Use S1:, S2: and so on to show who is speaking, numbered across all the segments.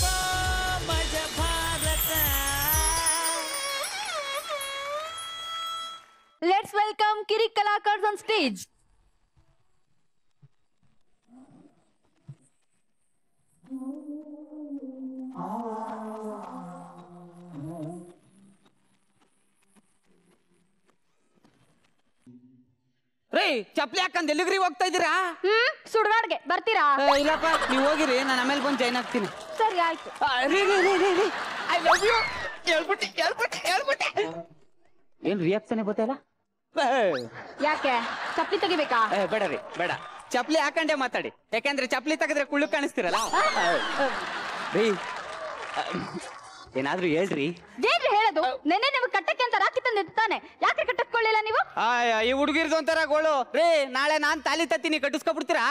S1: 봐 मुझे भागत let's welcome किरी कलाकार ऑन स्टेज रे चपले ಹಾಕන් ಎಲ್ಲಿಗೆ ಹೋಗ್ತಾ ಇದಿರಾ ಸುಡಗಡಗೆ ಬರ್ತೀರಾ ಇಲ್ಲಪ್ಪ ನೀ ಹೋಗಿರಿ ನಾನು ಆಮೇಲೆ
S2: ಬಂದು ಜಾಯಿನ್ ಆಗ್ತೀನಿ
S1: ಸರಿ ಆಯ್ತು ಐ ಲವ್ ಯು
S2: ಏನ್ ರಿಯಾಕ್ಷನ್ ಗೊತ್ತಲ್ಲ
S1: ಯಾಕೆ ಚಪ್ಪಲಿ ತೆಗಿಬೇಕಾ
S2: ಬೇಡ ರೀ ಬೇಡ ಚಪ್ಲಿ ಹಾಕೊಂಡೆ ಮಾತಾಡಿ ಯಾಕಂದ್ರೆ ಚಪ್ಲಿ ತೆಗೆದ್ರೆ ಕುಳ್ಳು ಕಾಣಿಸ್ತಿರಲ್ಲ ರೀ ಏನಾದ್ರೂ ಹೇಳ್ರಿ
S1: ಹೇಳೋದು ನೆನ್ನೆ ನಿಮ್ಗೆ ಕಟ್ಟಕ್ಕೆ ಅಂತ ರಾಕಿ ತಂದು ಯಾಕೆ ಕಟ್ಟಕ್ಕೊಳ್ಳಿಲ್ಲ ನೀವು
S2: ಆ, ಈ ಹುಡುಗಿರ್ದು ಒಂಥರ ಗೋಳು ರೀ ನಾಳೆ ನಾನ್ ತಾಲಿ ತತ್ತೀನಿ ಕಟ್ಟಿಸ್ಕೊಬಿಡ್ತೀರಾ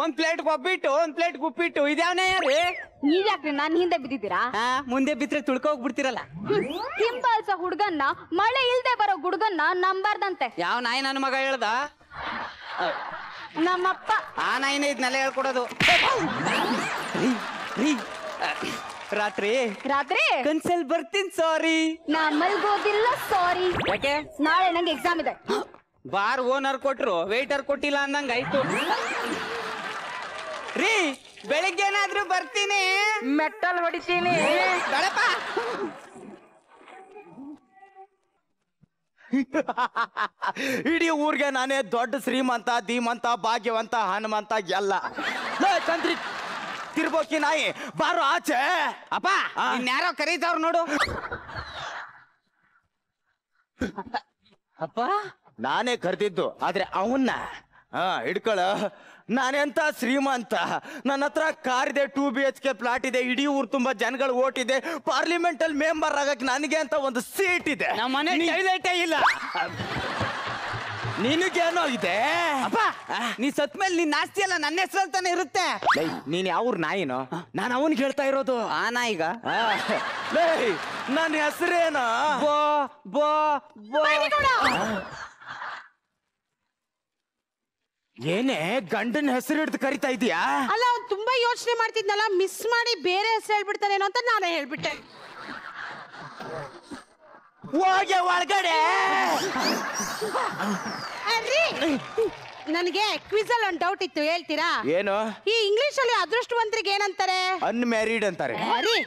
S2: ಒಂದ್ ಪ್ಲೇಟ್ ಒಬ್ಬಿಟ್ಟು ಒಂದ್ ಪ್ಲೇಟ್ ಉಪ್ಪಿಟ್ಟು ಇದ್ಯಾವನೇ ರೀ
S1: ನೀವ್ಯಾಕ್ರಿ ನನ್ ಹಿಂದೆ ಬಿದ್ದಿದ್ದೀರಾ ಹಾ ಮುಂದೆ
S2: ಬಿದ್ರೆ ತುಳ್ಕೋಗ್ಬಿಡ್ತಿರಲ್ಲ
S1: ಹಿಂಬಾಲ್ಸ ಹುಡ್ಗನ್ನ ಮಳೆ ಇಲ್ದೆ ಬರೋ ಹುಡ್ಗನ್ನ ನಂಬಾರ್ದಂತೆ ಯಾವ ನಾಯಿ ನನ್ನ ಮಗ ಹೇಳ್ದ
S2: ನಮ್ಮಪ್ಪ ಆ ನಾಯಿನ ಇದ್ನೆಲ್ಲ ಹೇಳ್ಕೊಡೋದು ರಾತ್ರಿ ರಾತ್ರಿ ಕನ್ಸಲ್ ಬರ್ತೀನಿ ಸಾರಿ
S1: ನಾ ಮಲ್ಗೋದಿಲ್ಲ ಸಾರಿ ಯಾಕೆ ನಾಳೆ ನಂಗೆ ಎಕ್ಸಾಮ್ ಇದೆ
S2: ಬಾರ್ ಓನರ್ ಕೊಟ್ರು ವೇಟರ್ ಕೊಟ್ಟಿಲ್ಲ ಅಂದಂಗ ಆಯ್ತು ರೀ ಬೆಳಿಗ್ಗೆನಾದ್ರೂ ಬರ್ತೀನಿ ಮೆಟ್ಟಲ್ ಹೊಡಿತೀನಿ ಇಡೀ ಊರಿಗೆ ನಾನೇ ದೊಡ್ಡ ಶ್ರೀಮಂತ ಧೀಮಂತ ಭಾಗ್ಯವಂತ ಹನುಮಂತ ಎಲ್ಲ ಚಂದ್ರಿ ತಿರ್ಬೋಕಿ ನಾಯಿ ಬಾರೋ ಆಚೆ ಅಪ್ಪ ಯಾರೋ ಕರೀತಾವ್ರ ನೋಡು ಅಪ್ಪ ನಾನೇ ಕರೆದಿದ್ದು ಆದ್ರೆ ಅವನ್ನ ಹಾ ಹಿಡ್ಕೊಳ ನಾನೆಂತ ಶ್ರೀಮಂತ ನನ್ನ ಹತ್ರ ಕಾರ್ ಇದೆ two B H K flat ಇದೆ ಇಡೀ ಊರು ತುಂಬಾ ಜನಗಳು ಓಟ್ ಇದೆ ಪಾರ್ಲಿಮೆಂಟ್ ಅಲ್ಲಿ ಮೆಂಬರ್ ಆಗಕ್ಕೆ ನನಗೆ ಅಂತ ಒಂದು ಸೀಟ್ ಇದೆ ಇಲ್ಲ ನಿನಗೇನೋ ಇದೆ ನೀ ಸತ್ ಮೇಲೆ ನಿನ್ನ ಆಸ್ತಿ ಅಲ್ಲ ನನ್ನ ಹೆಸರಲ್ಲಿ ತಾನೆ ಇರುತ್ತೆ ನೀನ್ ಯಾವ್ರ ನಾಯಿನೋ ನಾನು ಅವನ್ ಹೇಳ್ತಾ ಇರೋದು ಆ ನಾಯಿಗ ನನ್ನ ಹೆಸರೇನೋ ಬೋ ಬೋ ಬೋ ಏನೇ ಗಂಡನ ಹೆಸರು ಹಿಡಿದು ಕರಿತಾ ಇದೀಯಾ
S1: ಅಲ್ಲ ಅವ್ನು ತುಂಬಾ ಯೋಚನೆ ಮಾಡ್ತಿದ್ನಲ್ಲ ಮಿಸ್ ಮಾಡಿ ಬೇರೆ ಹೆಸರು ಹೇಳ್ಬಿಡ್ತಾನೇನೋ ಅಂತ ನಾನೇ ಹೇಳ್ಬಿಟ್ಟೆ ಹೋಗೆ ಒಳಗಡೆ ನನಗೆ ಕ್ವಿಜ್ ಅಲ್ಲಿ ಒಂದು ಡೌಟ್ ಇತ್ತು ಹೇಳ್ತೀರಾ ಏನು ಈ ಇಂಗ್ಲಿಷ್ ಅಲ್ಲಿ ಅದೃಷ್ಟವಂತರಿಗೆ ಏನಂತಾರೆ
S2: ಅನ್ಮ್ಯಾರಿಡ್ ಅಂತಾರೆ ಅರಿ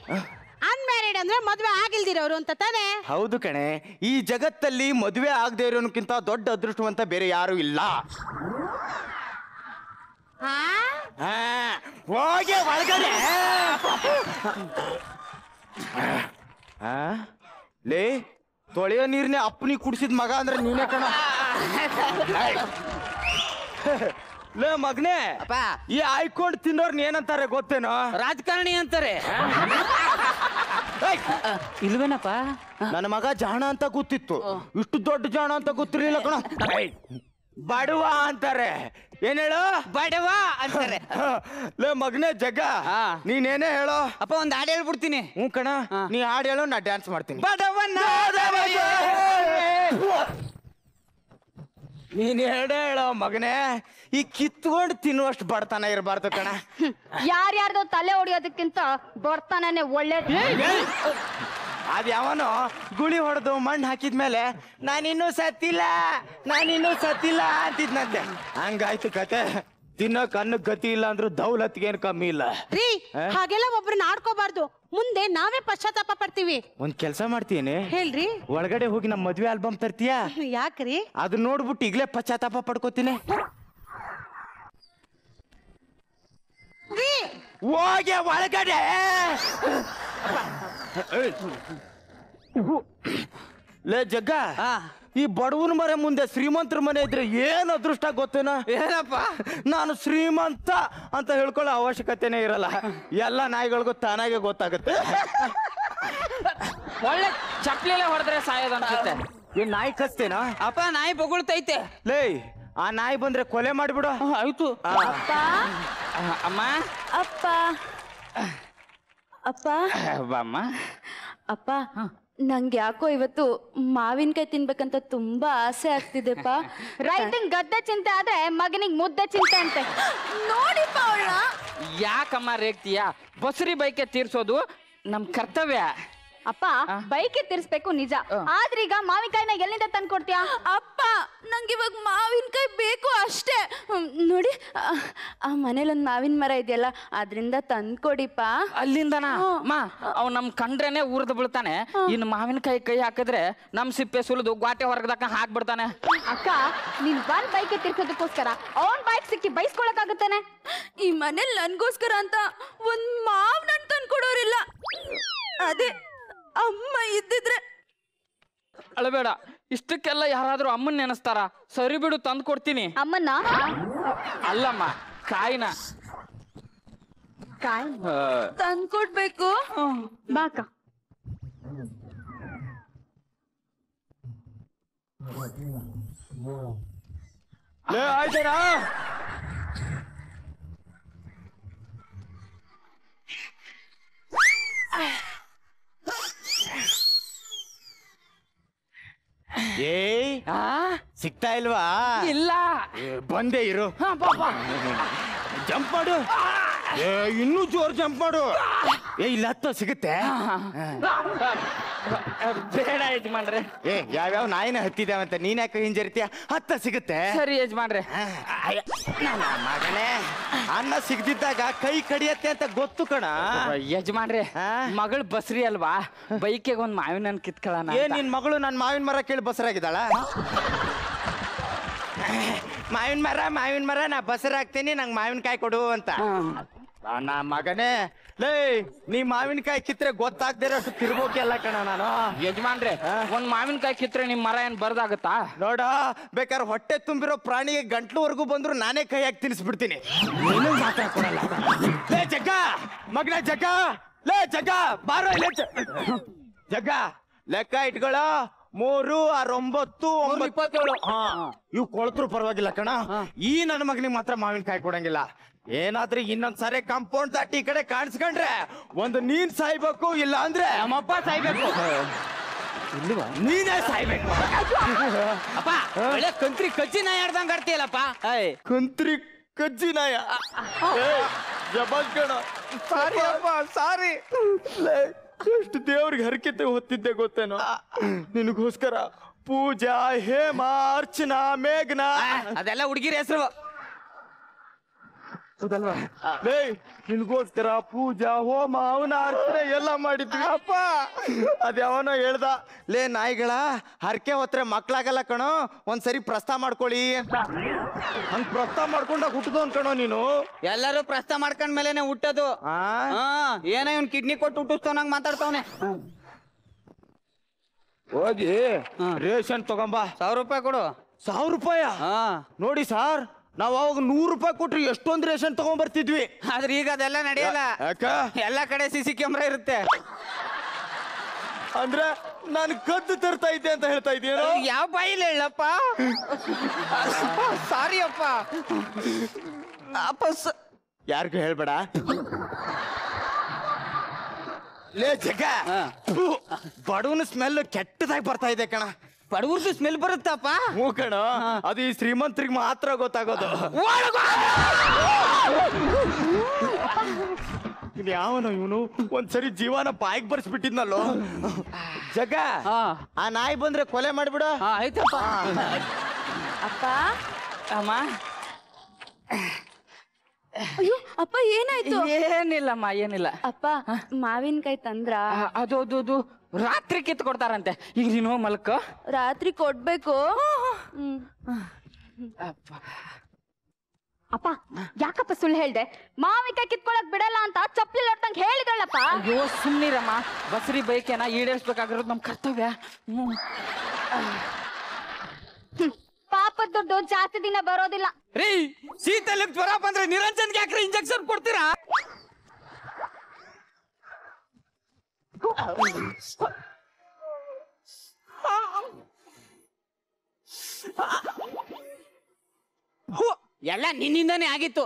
S1: ಮ್ಯಾರಿಡ್ ಅಂದ್ರೆ ಮದ್ವೆ ಆಗಿಲ್ದಿರೋರು ಅಂತ ತಾನೇ
S2: ಹೌದು ಕಣೆ ಈ ಜಗತ್ತಲ್ಲಿ ಮದುವೆ ಆಗದೆ ಇರೋನಕ್ಕಿಂತ ದೊಡ್ಡ ಅದೃಷ್ಟವಂತ ಬೇರೆ ಯಾರು ಇಲ್ಲ ತೊಳೆಯೋ ನೀರ್ನೇ ಅಪ್ಪನಿ ಕುಡಿಸಿದ ಮಗ ಅಂದ್ರೆ ನೀನೇ ಕಣ ಲೇ ಮಗನೇ ಈ ಆಯ್ಕೊಂಡು ತಿನ್ನೋರ್ನ ಏನಂತಾರೆ ಗೊತ್ತೇನೋ ರಾಜಕಾರಣಿ ಅಂತಾರೆ ಇಲ್ವೇನಪ್ಪ ನನ್ನ ಮಗ ಜಾಣ ಅಂತ ಗೊತ್ತಿತ್ತು ಇಷ್ಟು ದೊಡ್ಡ ಜಾಣ ಅಂತ ಗೊತ್ತಿರಲಿಲ್ಲ ಕಣ ಬಡವ ಅಂತಾರೆ ಏನ್ ಹೇಳು ಬಡವ ಅಂತಾರೆ ಲೇ ಮಗನೇ ಜಗ್ಗ ನೀನೇನೇ ಹೇಳೋ ಅಪ್ಪ ಒಂದ್ ಹಾಡು ಹೇಳ್ಬಿಡ್ತೀನಿ ಹ್ಞೂ ಕಣ ನೀ ಹಾಡು ಹೇಳೋ ನಾ ಡ್ಯಾನ್ಸ್ ಮಾಡ್ತೀನಿ ಬಡವ ನೀನ್ ಎರಡೇ ಹೇಳೋ ಮಗನೇ ಈ ಕಿತ್ಕೊಂಡು ತಿನ್ನುವಷ್ಟು ಬಡತನ ಇರಬಾರ್ದು ಕಣ
S1: ಯಾರ್ಯಾರ್ದು ತಲೆ ಹೊಡಿಯೋದಕ್ಕಿಂತ ಬರ್ತಾನೆ ಒಳ್ಳೇದು
S2: ಅದ್ ಯಾವನು ಗುಳಿ ಹೊಡೆದು ಮಣ್ಣು ಹಾಕಿದ್ಮೇಲೆ ನಾನಿನ್ನೂ ಸತ್ತಿಲ್ಲ ನಾನಿನ್ನೂ ಸತ್ತಿಲ್ಲ ಅಂತಿದ್ನಂತೆ ಹಂಗಾಯ್ತು ಕತೆ ದಿನಕ್ಕೆ ಅನ್ನ ಗತಿ ಇಲ್ಲ ಅಂದ್ರೆ ದೌಲತ್ಗೆ ಏನ್ ಕಮ್ಮಿ ಇಲ್ಲ ರೀ ಹಾಗೆಲ್ಲ
S1: ಒಬ್ರನ್ನ ಆಡ್ಕೋಬಾರ್ದು ಮುಂದೆ ನಾವೇ ಪಶ್ಚಾತ್ತಾಪ ಪಡ್ತೀವಿ
S2: ಒಂದ್ ಕೆಲ್ಸ ಮಾಡ್ತೀನಿ ಹೇಳ್ರಿ ಒಳಗಡೆ ಹೋಗಿ ನಮ್ಮ ಮದ್ವೆ ಆಲ್ಬಮ್ ತರ್ತೀಯಾ ಯಾಕ್ರಿ ಅದನ್ನ ನೋಡ್ಬಿಟ್ಟು ಈಗ್ಲೇ ಪಶ್ಚಾತ್ತಾಪ ಪಡ್ಕೋತೀನಿ
S1: ರೀ ಹೋಗೆ
S2: ಒಳಗಡೆ ಲೇ ಜಗ್ಗ ಆ ಈ ಬಡವನ ಮನೆ ಮುಂದೆ ಶ್ರೀಮಂತರ ಮನೆ ಇದ್ರೆ ಏನ್ ಅದೃಷ್ಟ ಗೊತ್ತೇನ ಏನಪ್ಪ ನಾನು ಶ್ರೀಮಂತ ಅಂತ ಹೇಳ್ಕೊಳ್ಳೋ ಅವಶ್ಯಕತೆನೇ ಇರಲ್ಲ ಎಲ್ಲ ನಾಯಿಗಳಿಗೂ ತಾನಾಗೆ ಗೊತ್ತಾಗುತ್ತೆ ಒಳ್ಳೆ ಚಪ್ಲಿಲೆ ಹೊಡೆದ್ರೆ ಸಾಯೋದು ಏನ್ ನಾಯಿ ಕಸ್ತೇನಾ ಅಪ್ಪ ನಾಯಿ ಬೊಗಳ್ತೈತೆ ಲೇ ಆ ನಾಯಿ ಬಂದ್ರೆ ಕೊಲೆ ಮಾಡಿಬಿಡು ಆಯ್ತು ಅಪ್ಪ ಅಮ್ಮ ಅಪ್ಪ ಅಪ್ಪ ಅಪ್ಪ ನಂಗೆ ಯಾಕೋ
S1: ಇವತ್ತು ಮಾವಿನಕಾಯಿ ತಿನ್ಬೇಕಂತ ತುಂಬಾ ಆಸೆ ಆಗ್ತಿದೆಪ್ಪ ರೈತನ್ ಗದ್ದೆ ಚಿಂತೆ ಆದ್ರೆ ಮಗನಿಗೆ ಮುದ್ದೆ ಚಿಂತೆ ಅಂತೆ ನೋಡಿಪ್ಪ ಅವಳ ಯಾಕಮ್ಮ ರೇಗ್ತೀಯ ಬಸರಿ ಬೈಕೆ ತೀರ್ಸೋದು ನಮ್ ಕರ್ತವ್ಯ ಅಪ್ಪ ಬೈಕ್ ತಿರ್ಸ್ಬೇಕು ನಿಜ ಆದ್ರೆ ಈಗ ಮಾವಿನಕಾಯಿನ ಎಲ್ಲಿಂದ ತಂದು ಕೊಡ್ತೀಯಾ ಅಪ್ಪ ನಂಗೆ ಇವಾಗ ಮಾವಿನಕಾಯಿ ಬೇಕು ಅಷ್ಟೇ ನೋಡಿ ಆ ಮನೇಲಿ ಒಂದು ಮಾವಿನ ಮರ ಇದೆಯಲ್ಲ ಅದ್ರಿಂದ ತಂದ್ಕೊಡಿಪ್ಪ ಅಲ್ಲಿಂದ ಮಾ ಅವ್ ನಮ್ ಕಂಡ್ರೇನೆ ಉರ್ದ್ ಬಿಳ್ತಾನೆ ಇನ್ ಮಾವಿನಕಾಯಿ ಕೈ ಹಾಕಿದ್ರೆ ನಮ್ ಸಿಪ್ಪೆ ಸುಲಿದು ಗಾಟೆ ಹೊರಗದಕ್ಕ ಹಾಕ್ಬಿಡ್ತಾನೆ ಅಕ್ಕ ನೀನ್ ಬಂದ್ ಬೈಕ್ ತಿರ್ಸೋದಕ್ಕೋಸ್ಕರ ಅವನ್ ಬೈಕ್ ಸಿಕ್ಕಿ ಬೈಸ್ಕೊಳಕಾಗುತ್ತಾನೆ ಈ ಮನೇಲಿ ನನ್ಗೋಸ್ಕರ ಅಂತ ಒಂದ್ ಮಾವನ ತಂದ್ಕೊಡೋರಿಲ್ಲ ಅದೇ ಅಮ್ಮ ಇದ್ದಿದ್ರೆ ಅಳಬೇಡ ಇಷ್ಟಕ್ಕೆಲ್ಲ ಯಾರಾದ್ರೂ ಅಮ್ಮನ್ ನೆನೆಸ್ತಾರ ಸರಿ ಬಿಡು ತಂದು ಕೊಡ್ತೀನಿ ಅಮ್ಮನ್ನ ಅಲ್ಲಮ್ಮ ಕಾಯಿನ ತಂದ್ಕೊಡ್ಬೇಕು ಬಾಕ ಆಯ್ತಾರಾ
S2: ಏಯ್ ಸಿಗ್ತಾ ಇಲ್ವಾ ಇಲ್ಲ ಬಂದೇ ಇರು ಹಾ, ಜಂಪಾಡು! ಜಂಪ್ ಮಾಡು ಏ, ಇನ್ನೂ ಜೋರ್ ಜಂಪ್ ಮಾಡು ಏ ಇಲ್ಲ ಸಿಗುತ್ತೆ ಬೇಡ ಯಜಮಾನ್ರೆ ಏ ಯಾವ್ಯಾವ ನಾಯಿನ ಅಂತ ನೀನ್ ಯಾಕೆ ಹಿಂಜರಿತೀಯ ಹತ್ತ ಸಿಗುತ್ತೆ
S1: ಸರಿ ಯಜಮಾನ್ರೆ
S2: ಅಯ್ಯ, ನನ್ನ ಅನ್ನ ಸಿಗ್ದಿದ್ದಾಗ ಕೈ ಕಡಿಯತ್ತೆ ಅಂತ ಗೊತ್ತು ಕಣ ಯಜಮಾನ್ರೆ ಹಾ? ಮಗಳು ಬಸ್ರಿ ಅಲ್ವಾ ಬೈಕಿಗೆ ಒಂದ್ ಮಾವಿನ ಹಣ್ಣು ಕಿತ್ಕೊಳ್ಳೋಣ ಏ ನಿನ್ ಮಗಳು ನನ್ ಮಾವಿನ ಮರ ಕೇಳಿ ಬಸರಾಗಿದ್ದಾಳ ಮಾವಿನ ಮರ ಮಾವಿನ ಮರ ನಾ ಹಾಕ್ತೀನಿ ನಂಗೆ ಮಾವಿನಕಾಯಿ ಕೊಡು ಅಂತ ನನ್ನ ಮಗನೇ ಲೇ ನೀ ಮಾವಿನಕಾಯಿ ಕಿತ್ರೆ ಗೊತ್ತಾಗ್ದಿರೋ ಅಷ್ಟು ಅಲ್ಲ ಕಣ ನಾನು ಯಜಮಾನ್ರೆ ಒಂದ್ ಮಾವಿನಕಾಯಿ ಕಿತ್ರೆ ನಿಮ್ ಮರ ಏನ್ ಬರ್ದಾಗತ್ತಾ ನೋಡ ಬೇಕಾದ್ರೆ ಹೊಟ್ಟೆ ತುಂಬಿರೋ ಪ್ರಾಣಿಗೆ ಗಂಟ್ಲವರೆಗೂ ಬಂದ್ರು ನಾನೇ ಕೈ ಹಾಕಿ ತಿನ್ಸ್ಬಿಡ್ತೀನಿ ಜಗ್ಗ ಮಗನ ಜಗ್ಗ ಲೇ ಜಗ್ಗ ಬಾರೋ ಜಗ್ಗ ಲೆಕ್ಕ ಇಟ್ಗಳ ಮೂರು ಆರೊಂಬತ್ತು ಇಪ್ಪತ್ತೇಳು ಇವ್ ಕೊಳತ್ರು ಪರವಾಗಿಲ್ಲ ಕಣ ಈ ನನ್ನ ಮಗನಿಗೆ ಮಾತ್ರ ಮಾವಿನಕಾಯಿ ಕೊಡಂಗಿಲ್ಲ ಏನಾದ್ರೂ ಇನ್ನೊಂದ್ಸರಿ ಕಾಂಪೌಂಡ್ ದಾಟಿ ಈ ಕಡೆ ಕಾಣಿಸ್ಕೊಂಡ್ರೆ ಒಂದು ನೀನ್ ಸಾಯ್ಬೇಕು ಇಲ್ಲ ಅಂದ್ರೆ ನಮ್ಮಪ್ಪ ಸಾಯ್ಬೇಕು ನೀನೇ ಸಾಯ್ಬೇಕು ಅಪ್ಪ ಒಳ್ಳೆ ಕಂತ್ರಿ ಕಜ್ಜಿ ನಾಯ ಆಡ್ದಂಗ್ ಆಡ್ತೀಯಲ್ಲಪ್ಪ ಕಂತ್ರಿ ಕುಂತ್ರಿ ಕಜ್ಜಿ ನಾಯ ಜಬಲ್ ಕಣ ಸಾರಿ ಅಪ್ಪ ಸಾರಿ ಎಷ್ಟು ದೇವ್ರಿಗೆ ಹರಕೆತೆ ಹೊತ್ತಿದ್ದೆ ಗೊತ್ತೇನೋ ನಿನಗೋಸ್ಕರ ಪೂಜಾ ಅರ್ಚನಾ ಮೇಘನಾ ಅದೆಲ್ಲ ಹುಡುಗಿರ ಹೆಸರು ಹೌದಲ್ವಾ ಡೇ ನಿನ್ಗೋಸ್ಕರ ಪೂಜಾ ಹೋಮ ಅವನ ಅರ್ಚನೆ ಎಲ್ಲ ಮಾಡಿದ್ವಿ ಅಪ್ಪ ಅದ ಹೇಳ್ದ ಲೇ ನಾಯಿಗಳ ಹರಕೆ ಹೊತ್ರೆ ಮಕ್ಳಾಗಲ್ಲ ಕಣೋ ಒಂದ್ಸರಿ ಪ್ರಸ್ತಾ ಮಾಡ್ಕೊಳ್ಳಿ ಹಂಗ್ ಪ್ರಸ್ತಾವ ಮಾಡ್ಕೊಂಡಾಗ ಹುಟ್ಟದೋನ್ ಕಣೋ ನೀನು ಎಲ್ಲರೂ ಪ್ರಸ್ತಾ ಮಾಡ್ಕೊಂಡ್ ಮೇಲೆನೆ ಹುಟ್ಟೋದು ಆ ಏನ ಇವನ್ ಕಿಡ್ನಿ ಕೊಟ್ಟು ಹುಟ್ಟಿಸ್ತವನಂಗ್ ಮಾತಾಡ್ತಾವನೆ ಹೋಗಿ ರೇಷನ್ ತಗೊಂಬಾ ಸಾವಿರ ರೂಪಾಯಿ ಕೊಡು ಸಾವಿರ ರೂಪಾಯ ನೋಡಿ ಸಾರ್ ನಾವು ಅವಾಗ ನೂರು ರೂಪಾಯಿ ಕೊಟ್ಟರೆ ಎಷ್ಟೊಂದು ರೇಷನ್ ತಗೊಂಡ್ಬರ್ತಿದ್ವಿ ಆದ್ರೆ ಈಗ ಅದೆಲ್ಲ ನಡೆಯಲ್ಲ ಎಲ್ಲಾ ಎಲ್ಲ ಕಡೆ ಸಿ ಸಿ ಕ್ಯಾಮ್ರಾ ಇರುತ್ತೆ ಅಂದ್ರೆ ನಾನು ಕದ್ದು ತರ್ತಾ ಇದ್ದೆ ಅಂತ ಹೇಳ್ತಾ ಇದೀಯ ಯಾವ ಬಾಯಿಲ್ ಹೇಳಪ್ಪ ಸಾರಿ ಅಪ್ಪ ಅಪ್ಪ ಯಾರಿಗೂ ಹೇಳ್ಬೇಡ ಲೇ ಜಗ ಬಡವನ ಸ್ಮೆಲ್ ಕೆಟ್ಟದಾಗಿ ಬರ್ತಾ ಇದೆ ಕಣ ಬಡವ್ರದ್ದು ಸ್ಮೆಲ್ ಬರುತ್ತಪ್ಪ ಹ್ಞೂ ಕಣ ಅದು ಈ ಶ್ರೀಮಂತರಿಗೆ ಮಾತ್ರ ಗೊತ್ತಾಗೋದು ಯಾವನು ಯಾವನ ಇವನು ಒಂದ್ಸರಿ ಜೀವನ ಬಾಯಿಗೆ ಬರ್ಸ್ಬಿಟ್ಟಿದ್ನಲ್ಲೋ ಜಗ ಆ ನಾಯಿ ಬಂದ್ರೆ ಕೊಲೆ ಮಾಡ್ಬಿಡ ಆಯ್ತಪ್ಪ
S1: ಅಪ್ಪ ಅಮ್ಮ ಅಯ್ಯೋ ಅಪ್ಪ ಏನಾಯ್ತು
S2: ಏನಿಲ್ಲಮ್ಮ
S1: ಏನಿಲ್ಲ ಅಪ್ಪ ಮಾವಿನ್ಕಾಯಿ ತಂದ್ರ ಅದು ಅದು ಅದು ರಾತ್ರಿ ಕಿತ್ ಕೊಡ್ತಾರಂತೆ ಈಗ ನೀನು ಮಲ್ಕ ರಾತ್ರಿ ಕೊಡ್ಬೇಕು ಅಪ್ಪ ಯಾಕಪ್ಪ ಸುಳ್ಳು ಹೇಳ್ದೆ ಮಾವಿಕ ಕಿತ್ಕೊಳಕ್ ಬಿಡಲ್ಲ ಅಂತ ಚಪ್ಪಲಿ ಹೊಡ್ದಂಗ್ ಹೇಳಿದಳಪ್ಪ ಅಯ್ಯೋ ಸುಮ್ಮನಿರಮ್ಮ ಬಸ್ರಿ ಬೈಕೇನ ಈಡೇರಿಸ್ಬೇಕಾಗಿರೋದು ನಮ್ ಕರ್ತವ್ಯ ಹ್ಮ್. ಪಾಪದ ದುಡ್ಡು ಜಾಸ್ತಿ ದಿನ ಬರೋದಿಲ್ಲ ರೀ ಶೀತಲಕ್ ಜ್ವರ ಬಂದ್ರೆ ನಿರಂಜನ್ಗೆ ಯಾಕ್ರೆ ಇಂಜೆಕ್ಷನ್ ಕೊಡ್ತೀರಾ ಎಲ್ಲ
S2: ನಿನ್ನಿಂದಾನೇ ಆಗಿತ್ತು